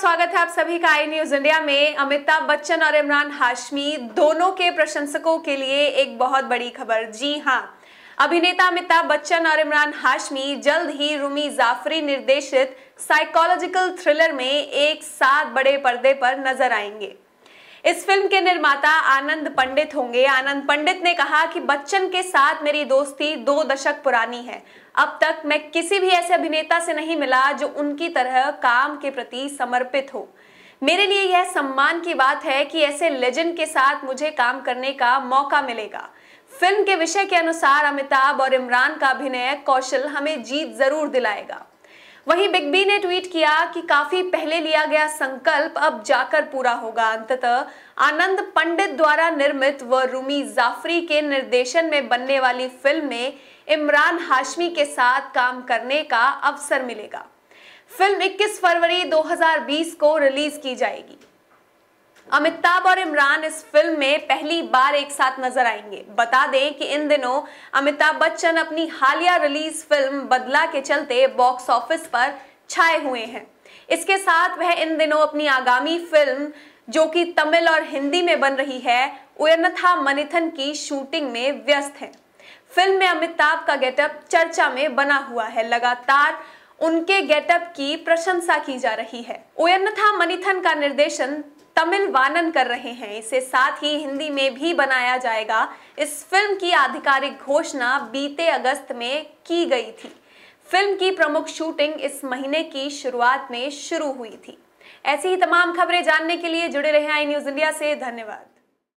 स्वागत है आप सभी का आई न्यूज इंडिया में अमिताभ बच्चन और इमरान हाशमी दोनों के प्रशंसकों के लिए एक बहुत बड़ी खबर जी हाँ अभिनेता अमिताभ बच्चन और इमरान हाशमी जल्द ही रूमी जाफरी निर्देशित साइकोलॉजिकल थ्रिलर में एक साथ बड़े पर्दे पर नजर आएंगे इस फिल्म के निर्माता आनंद पंडित होंगे आनंद पंडित ने कहा कि बच्चन के साथ मेरी दोस्ती दो दशक पुरानी है अब तक मैं किसी भी ऐसे अभिनेता से नहीं मिला जो उनकी तरह काम के प्रति समर्पित हो मेरे लिए यह सम्मान की बात है कि ऐसे लेजेंड के साथ मुझे काम करने का मौका मिलेगा फिल्म के विषय के अनुसार अमिताभ और इमरान का अभिनय कौशल हमें जीत जरूर दिलाएगा वहीं बिग बी ने ट्वीट किया कि काफी पहले लिया गया संकल्प अब जाकर पूरा होगा अंततः आनंद पंडित द्वारा निर्मित व रूमी जाफरी के निर्देशन में बनने वाली फिल्म में इमरान हाशमी के साथ काम करने का अवसर मिलेगा फिल्म 21 फरवरी 2020 को रिलीज की जाएगी अमिताभ और इमरान इस फिल्म में पहली बार एक साथ नजर आएंगे बता दें कि इन दिनों अमिताभ बच्चन अपनी हालिया रिलीज फिल्म बदला के चलते बॉक्स ऑफिस पर छाए हुए हैं इसके साथ वह इन दिनों अपनी आगामी फिल्म जो कि तमिल और हिंदी में बन रही है उयनथा मनिथन की शूटिंग में व्यस्त हैं फिल्म में अमिताभ का गेटअप चर्चा में बना हुआ है लगातार उनके गेटअप की प्रशंसा की जा रही है उयनथा मनिथन का निर्देशन तमिल वानन कर रहे हैं इसे साथ ही हिंदी में भी बनाया जाएगा इस फिल्म की आधिकारिक घोषणा बीते अगस्त में की गई थी फिल्म की प्रमुख शूटिंग इस महीने की शुरुआत में शुरू हुई थी ऐसी ही तमाम खबरें जानने के लिए जुड़े रहे आई न्यूज इंडिया से धन्यवाद